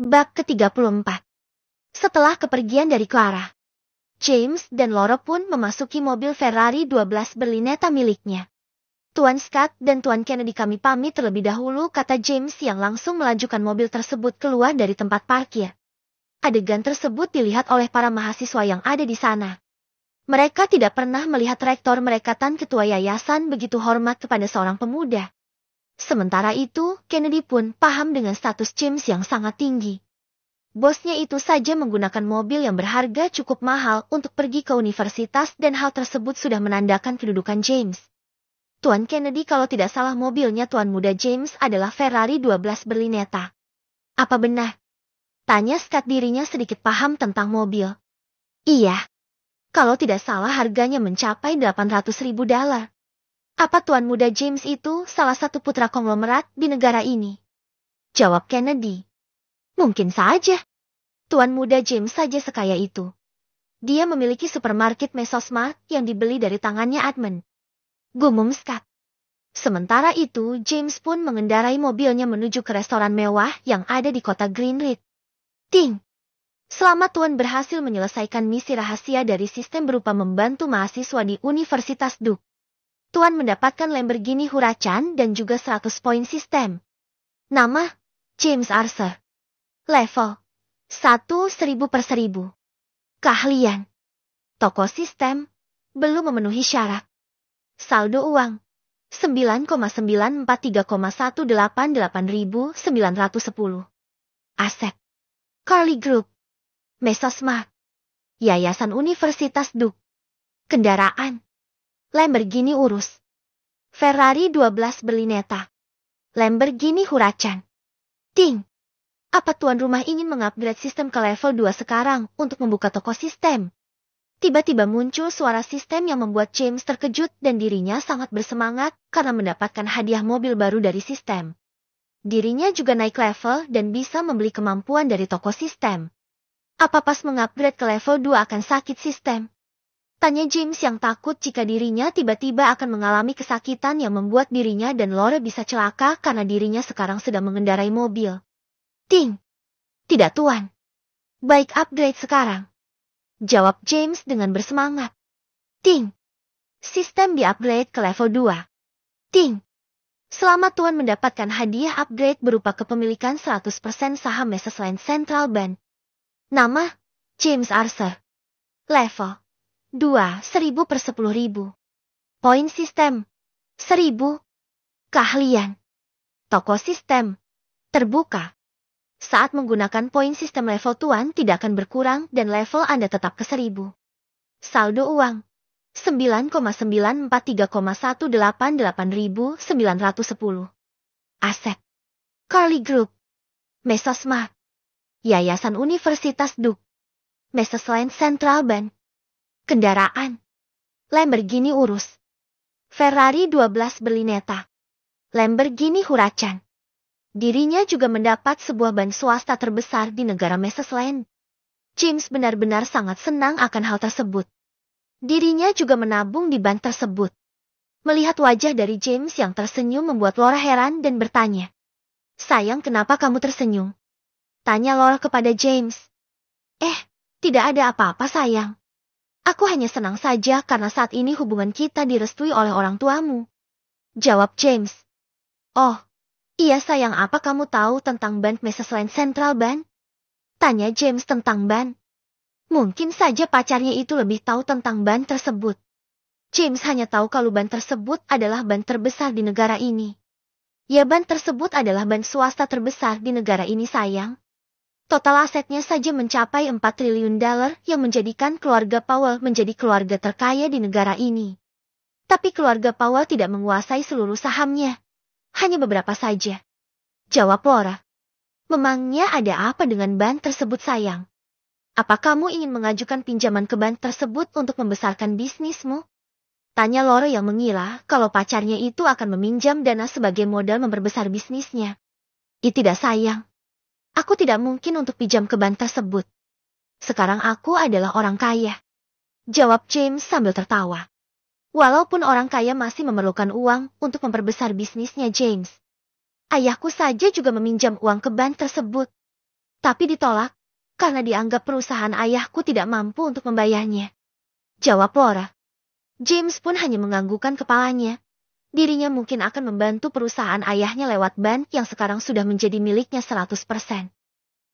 Bab ke-34 Setelah kepergian dari Clara, James dan Loro pun memasuki mobil Ferrari 12 berlineta miliknya. Tuan Scott dan Tuan Kennedy kami pamit terlebih dahulu, kata James yang langsung melajukan mobil tersebut keluar dari tempat parkir. Adegan tersebut dilihat oleh para mahasiswa yang ada di sana. Mereka tidak pernah melihat rektor mereka tan ketua yayasan begitu hormat kepada seorang pemuda. Sementara itu, Kennedy pun paham dengan status James yang sangat tinggi. Bosnya itu saja menggunakan mobil yang berharga cukup mahal untuk pergi ke universitas dan hal tersebut sudah menandakan kedudukan James. Tuan Kennedy kalau tidak salah mobilnya tuan muda James adalah Ferrari 12 Berlinetta. Apa benar? Tanya Scott dirinya sedikit paham tentang mobil. Iya. Kalau tidak salah harganya mencapai 800 ribu dolar. Apa tuan muda James itu salah satu putra konglomerat di negara ini? Jawab Kennedy. Mungkin saja. Tuan muda James saja sekaya itu. Dia memiliki supermarket Mesosmart yang dibeli dari tangannya Admin. Gumum Scott. Sementara itu, James pun mengendarai mobilnya menuju ke restoran mewah yang ada di kota Greenridge. Ting! Selama Tuan berhasil menyelesaikan misi rahasia dari sistem berupa membantu mahasiswa di Universitas Duke, Tuan mendapatkan Lamborghini Huracan dan juga 100 poin sistem. Nama, James Arthur. Level, 1 1000 per 1000. Keahlian, toko sistem, belum memenuhi syarat. Saldo uang, 9,943,188.910. Aset, Carly Group, Mesosmart, Yayasan Universitas Duke, Kendaraan, Lamborghini Urus. Ferrari 12 berlineta, Lamborghini Huracan. Ting! Apa tuan rumah ingin mengupgrade sistem ke level 2 sekarang untuk membuka toko sistem? Tiba-tiba muncul suara sistem yang membuat James terkejut dan dirinya sangat bersemangat karena mendapatkan hadiah mobil baru dari sistem. Dirinya juga naik level dan bisa membeli kemampuan dari toko sistem. Apa pas mengupgrade ke level 2 akan sakit sistem? Tanya James yang takut jika dirinya tiba-tiba akan mengalami kesakitan yang membuat dirinya dan Lore bisa celaka karena dirinya sekarang sedang mengendarai mobil. Ting! Tidak tuan. Baik upgrade sekarang. Jawab James dengan bersemangat. Ting! Sistem di-upgrade ke level 2. Ting! Selama tuan mendapatkan hadiah upgrade berupa kepemilikan 100% saham Mesosline Central Bank. Nama, James Arthur. Level 2. 1000 per 10.000. Poin sistem. 1000. Keahlian. Toko sistem. Terbuka. Saat menggunakan poin sistem level tuan tidak akan berkurang dan level Anda tetap ke 1000. Saldo uang. 9,943,188.910 Aset Carly Group Mesosmart Yayasan Universitas Duke Mesosland Central Bank Kendaraan. Lamborghini Urus. Ferrari 12 Berlinetta. Lamborghini Huracan. Dirinya juga mendapat sebuah ban swasta terbesar di negara Massachusetts. James benar-benar sangat senang akan hal tersebut. Dirinya juga menabung di ban tersebut. Melihat wajah dari James yang tersenyum membuat Laura heran dan bertanya. Sayang kenapa kamu tersenyum? Tanya Laura kepada James. Eh, tidak ada apa-apa sayang. Aku hanya senang saja karena saat ini hubungan kita direstui oleh orang tuamu. Jawab James. Oh, iya sayang apa kamu tahu tentang band Mesesline Central Bank? Tanya James tentang ban. Mungkin saja pacarnya itu lebih tahu tentang ban tersebut. James hanya tahu kalau ban tersebut adalah ban terbesar di negara ini. Ya ban tersebut adalah ban swasta terbesar di negara ini sayang. Total asetnya saja mencapai 4 triliun dolar yang menjadikan keluarga Powell menjadi keluarga terkaya di negara ini. Tapi keluarga Powell tidak menguasai seluruh sahamnya. Hanya beberapa saja. Jawab Laura. Memangnya ada apa dengan ban tersebut sayang? Apa kamu ingin mengajukan pinjaman ke ban tersebut untuk membesarkan bisnismu? Tanya Laura yang mengira kalau pacarnya itu akan meminjam dana sebagai modal memperbesar bisnisnya. Itu tidak sayang. Aku tidak mungkin untuk pinjam ke bank tersebut. Sekarang aku adalah orang kaya. Jawab James sambil tertawa. Walaupun orang kaya masih memerlukan uang untuk memperbesar bisnisnya James. Ayahku saja juga meminjam uang ke bank tersebut. Tapi ditolak, karena dianggap perusahaan ayahku tidak mampu untuk membayarnya. Jawab Laura. James pun hanya menganggukkan kepalanya, dirinya mungkin akan membantu perusahaan ayahnya lewat ban yang sekarang sudah menjadi miliknya 100%.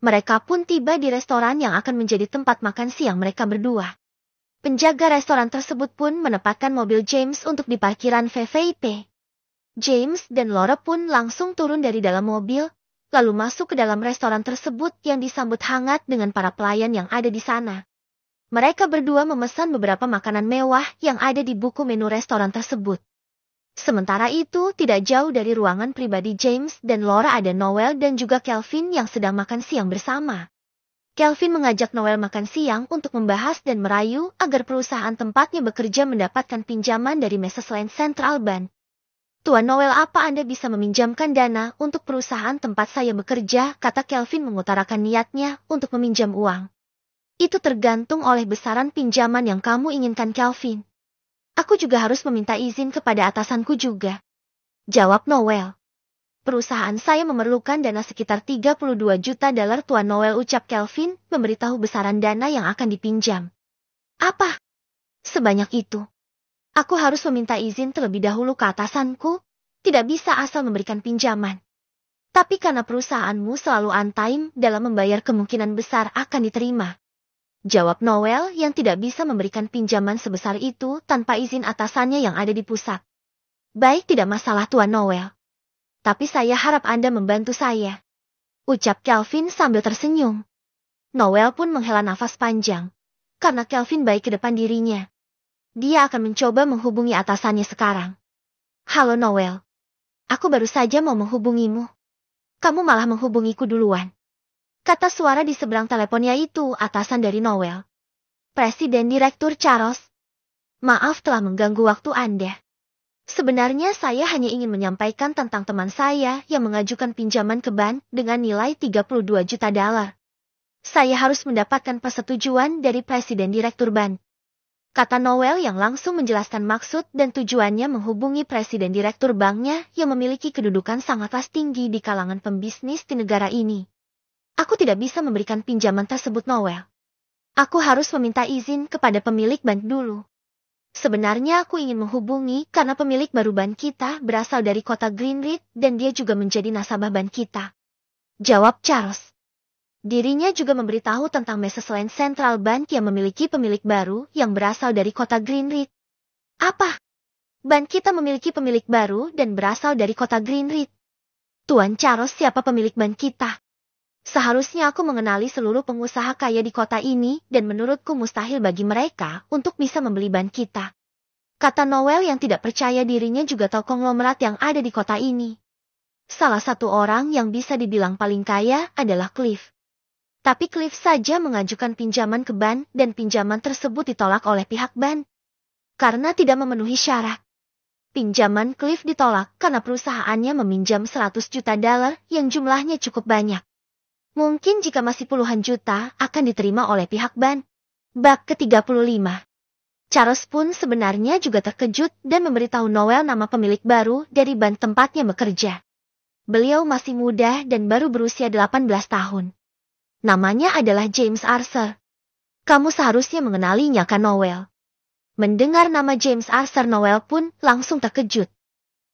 Mereka pun tiba di restoran yang akan menjadi tempat makan siang mereka berdua. Penjaga restoran tersebut pun menempatkan mobil James untuk di parkiran VVIP. James dan Laura pun langsung turun dari dalam mobil, lalu masuk ke dalam restoran tersebut yang disambut hangat dengan para pelayan yang ada di sana. Mereka berdua memesan beberapa makanan mewah yang ada di buku menu restoran tersebut. Sementara itu, tidak jauh dari ruangan pribadi James dan Laura ada Noel dan juga Kelvin yang sedang makan siang bersama. Kelvin mengajak Noel makan siang untuk membahas dan merayu agar perusahaan tempatnya bekerja mendapatkan pinjaman dari Mesosland Central Bank. Tuan Noel apa Anda bisa meminjamkan dana untuk perusahaan tempat saya bekerja, kata Kelvin mengutarakan niatnya untuk meminjam uang. Itu tergantung oleh besaran pinjaman yang kamu inginkan Kelvin. Aku juga harus meminta izin kepada atasanku juga. Jawab Noel. Perusahaan saya memerlukan dana sekitar 32 juta dolar Tuan Noel ucap Kelvin, memberitahu besaran dana yang akan dipinjam. Apa? Sebanyak itu. Aku harus meminta izin terlebih dahulu ke atasanku, tidak bisa asal memberikan pinjaman. Tapi karena perusahaanmu selalu on time dalam membayar kemungkinan besar akan diterima. Jawab Noel yang tidak bisa memberikan pinjaman sebesar itu tanpa izin atasannya yang ada di pusat. Baik tidak masalah Tuan Noel. Tapi saya harap Anda membantu saya. Ucap Calvin sambil tersenyum. Noel pun menghela nafas panjang. Karena Calvin baik ke depan dirinya. Dia akan mencoba menghubungi atasannya sekarang. Halo Noel. Aku baru saja mau menghubungimu. Kamu malah menghubungiku duluan kata suara di seberang teleponnya itu atasan dari Noel. Presiden Direktur Charles. Maaf telah mengganggu waktu Anda. Sebenarnya saya hanya ingin menyampaikan tentang teman saya yang mengajukan pinjaman ke bank dengan nilai 32 juta dolar. Saya harus mendapatkan persetujuan dari Presiden Direktur Bank. Kata Noel yang langsung menjelaskan maksud dan tujuannya menghubungi Presiden Direktur Banknya yang memiliki kedudukan sangatlah tinggi di kalangan pembisnis di negara ini. Aku tidak bisa memberikan pinjaman tersebut Noel. Aku harus meminta izin kepada pemilik bank dulu. Sebenarnya aku ingin menghubungi karena pemilik baru bank kita berasal dari kota Greenridge dan dia juga menjadi nasabah bank kita. Jawab Charles. Dirinya juga memberitahu tentang Massachusetts Central Bank yang memiliki pemilik baru yang berasal dari kota Greenridge. Apa? Bank kita memiliki pemilik baru dan berasal dari kota Greenridge. Tuan Charles siapa pemilik bank kita? Seharusnya aku mengenali seluruh pengusaha kaya di kota ini dan menurutku mustahil bagi mereka untuk bisa membeli ban kita. Kata Noel yang tidak percaya dirinya juga tahu konglomerat yang ada di kota ini. Salah satu orang yang bisa dibilang paling kaya adalah Cliff. Tapi Cliff saja mengajukan pinjaman ke ban dan pinjaman tersebut ditolak oleh pihak ban. Karena tidak memenuhi syarat. Pinjaman Cliff ditolak karena perusahaannya meminjam 100 juta dolar yang jumlahnya cukup banyak. Mungkin jika masih puluhan juta akan diterima oleh pihak ban. Bak ke-35 Charles pun sebenarnya juga terkejut dan memberitahu Noel nama pemilik baru dari ban tempatnya bekerja. Beliau masih muda dan baru berusia 18 tahun. Namanya adalah James Arthur. Kamu seharusnya mengenalinya kan Noel? Mendengar nama James Arthur Noel pun langsung terkejut.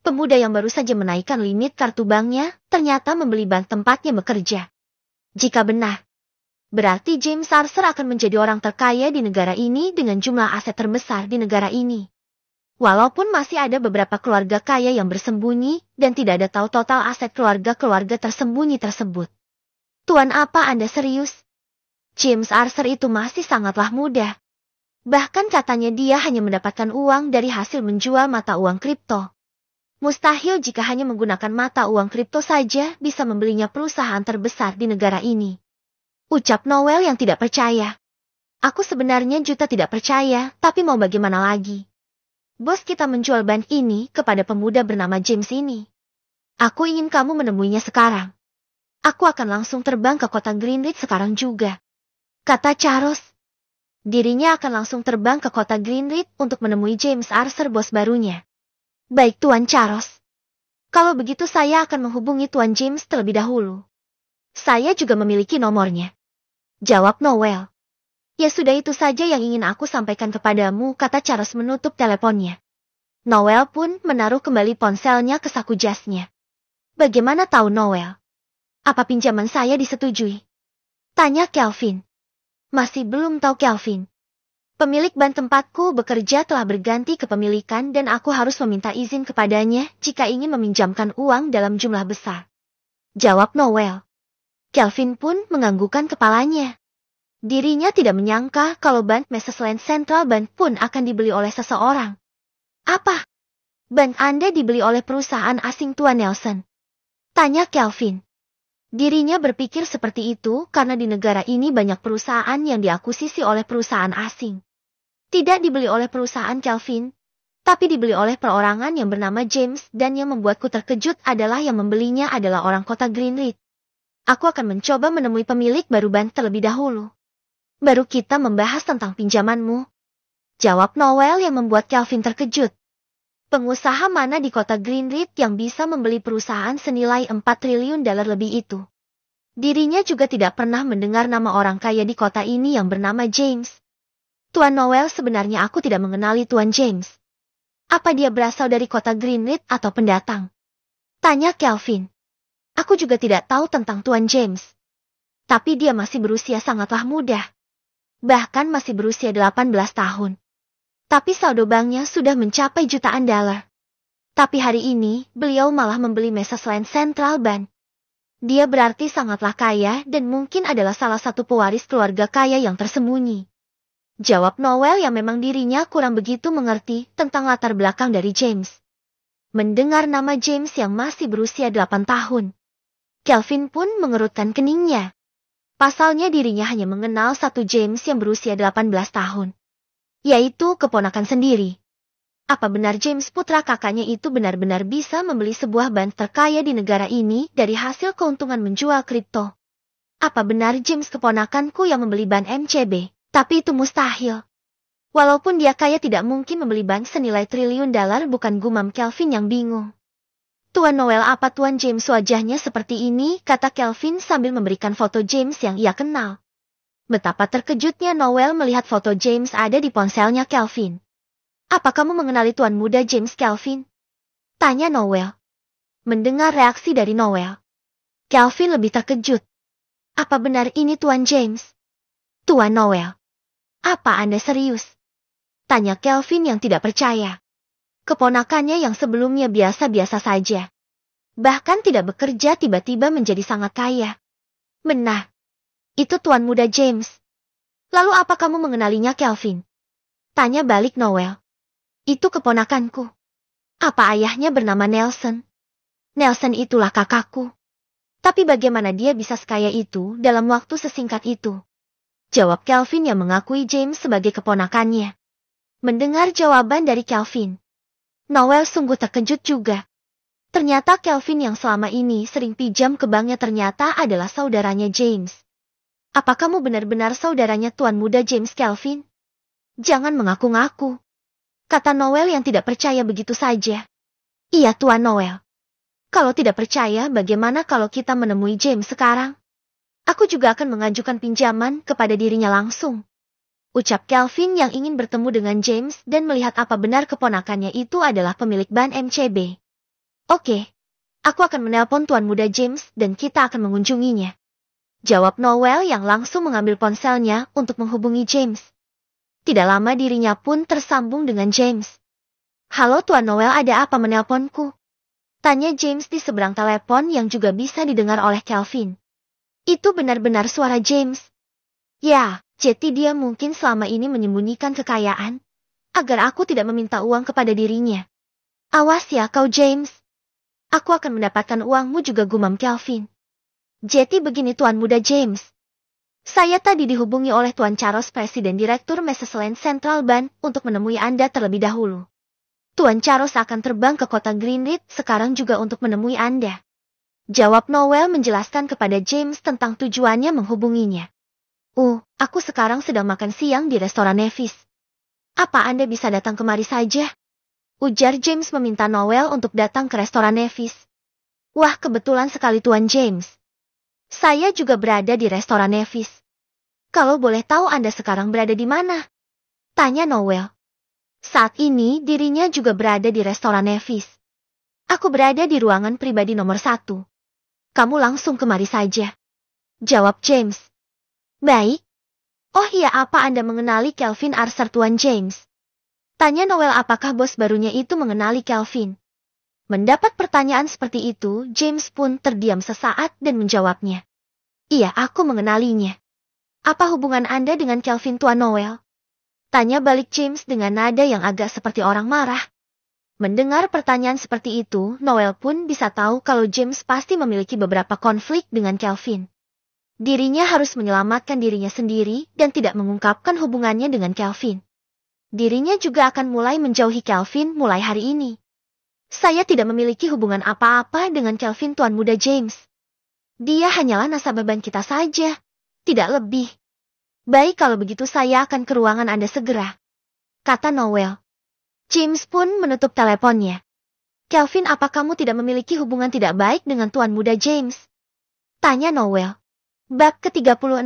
Pemuda yang baru saja menaikkan limit kartu banknya ternyata membeli ban tempatnya bekerja. Jika benar, berarti James Arthur akan menjadi orang terkaya di negara ini dengan jumlah aset terbesar di negara ini. Walaupun masih ada beberapa keluarga kaya yang bersembunyi dan tidak ada tahu total aset keluarga-keluarga tersembunyi tersebut. Tuan apa Anda serius? James Arthur itu masih sangatlah muda. Bahkan katanya dia hanya mendapatkan uang dari hasil menjual mata uang kripto. Mustahil jika hanya menggunakan mata uang kripto saja bisa membelinya perusahaan terbesar di negara ini. Ucap Noel yang tidak percaya. Aku sebenarnya juta tidak percaya, tapi mau bagaimana lagi? Bos kita menjual ban ini kepada pemuda bernama James ini. Aku ingin kamu menemuinya sekarang. Aku akan langsung terbang ke kota Greenridge sekarang juga. Kata Charles. Dirinya akan langsung terbang ke kota Greenridge untuk menemui James Arthur bos barunya. Baik Tuan Charles. Kalau begitu saya akan menghubungi Tuan James terlebih dahulu. Saya juga memiliki nomornya. Jawab Noel. Ya sudah itu saja yang ingin aku sampaikan kepadamu, kata Charles menutup teleponnya. Noel pun menaruh kembali ponselnya ke saku jasnya. Bagaimana tahu Noel? Apa pinjaman saya disetujui? Tanya Kelvin. Masih belum tahu Kelvin. Pemilik ban tempatku bekerja telah berganti kepemilikan dan aku harus meminta izin kepadanya jika ingin meminjamkan uang dalam jumlah besar. Jawab Noel. Kelvin pun menganggukkan kepalanya. Dirinya tidak menyangka kalau ban Land Central Bank pun akan dibeli oleh seseorang. Apa? Ban Anda dibeli oleh perusahaan asing Tuan Nelson? Tanya Kelvin. Dirinya berpikir seperti itu karena di negara ini banyak perusahaan yang diakuisisi oleh perusahaan asing tidak dibeli oleh perusahaan Calvin, tapi dibeli oleh perorangan yang bernama James dan yang membuatku terkejut adalah yang membelinya adalah orang kota Greenridge. Aku akan mencoba menemui pemilik baru ban terlebih dahulu. Baru kita membahas tentang pinjamanmu. Jawab Noel yang membuat Calvin terkejut. Pengusaha mana di kota Greenridge yang bisa membeli perusahaan senilai 4 triliun dolar lebih itu? Dirinya juga tidak pernah mendengar nama orang kaya di kota ini yang bernama James. Tuan Noel sebenarnya aku tidak mengenali Tuan James. Apa dia berasal dari kota Greenwich atau pendatang? Tanya Kelvin. Aku juga tidak tahu tentang Tuan James. Tapi dia masih berusia sangatlah muda. Bahkan masih berusia 18 tahun. Tapi saldo banknya sudah mencapai jutaan dolar. Tapi hari ini, beliau malah membeli selain Central Bank. Dia berarti sangatlah kaya dan mungkin adalah salah satu pewaris keluarga kaya yang tersembunyi. Jawab Noel yang memang dirinya kurang begitu mengerti tentang latar belakang dari James. Mendengar nama James yang masih berusia 8 tahun, Kelvin pun mengerutkan keningnya. Pasalnya dirinya hanya mengenal satu James yang berusia 18 tahun, yaitu keponakan sendiri. Apa benar James putra kakaknya itu benar-benar bisa membeli sebuah ban terkaya di negara ini dari hasil keuntungan menjual kripto? Apa benar James keponakanku yang membeli ban MCB? Tapi itu mustahil. Walaupun dia kaya tidak mungkin membeli bank senilai triliun dolar bukan gumam Kelvin yang bingung. Tuan Noel apa Tuan James wajahnya seperti ini, kata Kelvin sambil memberikan foto James yang ia kenal. Betapa terkejutnya Noel melihat foto James ada di ponselnya Kelvin. Apa kamu mengenali Tuan Muda James Kelvin? Tanya Noel. Mendengar reaksi dari Noel. Kelvin lebih terkejut. Apa benar ini Tuan James? Tuan Noel. Apa Anda serius? Tanya Kelvin yang tidak percaya. Keponakannya yang sebelumnya biasa-biasa saja. Bahkan tidak bekerja tiba-tiba menjadi sangat kaya. Benar. Itu tuan muda James. Lalu apa kamu mengenalinya Kelvin? Tanya balik Noel. Itu keponakanku. Apa ayahnya bernama Nelson? Nelson itulah kakakku. Tapi bagaimana dia bisa sekaya itu dalam waktu sesingkat itu? jawab Calvin yang mengakui James sebagai keponakannya. Mendengar jawaban dari Calvin, Noel sungguh terkejut juga. Ternyata Calvin yang selama ini sering pinjam ke banknya ternyata adalah saudaranya James. Apa kamu benar-benar saudaranya tuan muda James Calvin? Jangan mengaku-ngaku. Kata Noel yang tidak percaya begitu saja. Iya, Tuan Noel. Kalau tidak percaya, bagaimana kalau kita menemui James sekarang? Aku juga akan mengajukan pinjaman kepada dirinya langsung. Ucap Kelvin yang ingin bertemu dengan James dan melihat apa benar keponakannya itu adalah pemilik ban MCB. Oke, aku akan menelpon tuan muda James dan kita akan mengunjunginya. Jawab Noel yang langsung mengambil ponselnya untuk menghubungi James. Tidak lama dirinya pun tersambung dengan James. Halo Tuan Noel ada apa menelponku? Tanya James di seberang telepon yang juga bisa didengar oleh Kelvin. Itu benar-benar suara James. Ya, jadi dia mungkin selama ini menyembunyikan kekayaan, agar aku tidak meminta uang kepada dirinya. Awas ya kau James. Aku akan mendapatkan uangmu juga gumam Kelvin. Jetty begini Tuan Muda James. Saya tadi dihubungi oleh Tuan Charles Presiden Direktur Massachusetts Central Bank untuk menemui Anda terlebih dahulu. Tuan Charles akan terbang ke kota Greenridge sekarang juga untuk menemui Anda. Jawab Noel menjelaskan kepada James tentang tujuannya menghubunginya. Uh, aku sekarang sedang makan siang di restoran Nevis. Apa Anda bisa datang kemari saja? Ujar James meminta Noel untuk datang ke restoran Nevis. Wah, kebetulan sekali Tuan James. Saya juga berada di restoran Nevis. Kalau boleh tahu Anda sekarang berada di mana? Tanya Noel. Saat ini dirinya juga berada di restoran Nevis. Aku berada di ruangan pribadi nomor satu kamu langsung kemari saja. Jawab James. Baik. Oh iya apa Anda mengenali Kelvin Arser Tuan James? Tanya Noel apakah bos barunya itu mengenali Kelvin. Mendapat pertanyaan seperti itu, James pun terdiam sesaat dan menjawabnya. Iya, aku mengenalinya. Apa hubungan Anda dengan Kelvin Tuan Noel? Tanya balik James dengan nada yang agak seperti orang marah. Mendengar pertanyaan seperti itu, Noel pun bisa tahu kalau James pasti memiliki beberapa konflik dengan Kelvin. Dirinya harus menyelamatkan dirinya sendiri dan tidak mengungkapkan hubungannya dengan Kelvin. Dirinya juga akan mulai menjauhi Kelvin mulai hari ini. Saya tidak memiliki hubungan apa-apa dengan Kelvin, Tuan Muda James. Dia hanyalah nasabah bank kita saja, tidak lebih. Baik kalau begitu saya akan ke ruangan Anda segera. Kata Noel. James pun menutup teleponnya. Kelvin apa kamu tidak memiliki hubungan tidak baik dengan tuan muda James? Tanya Noel. Bak ke-36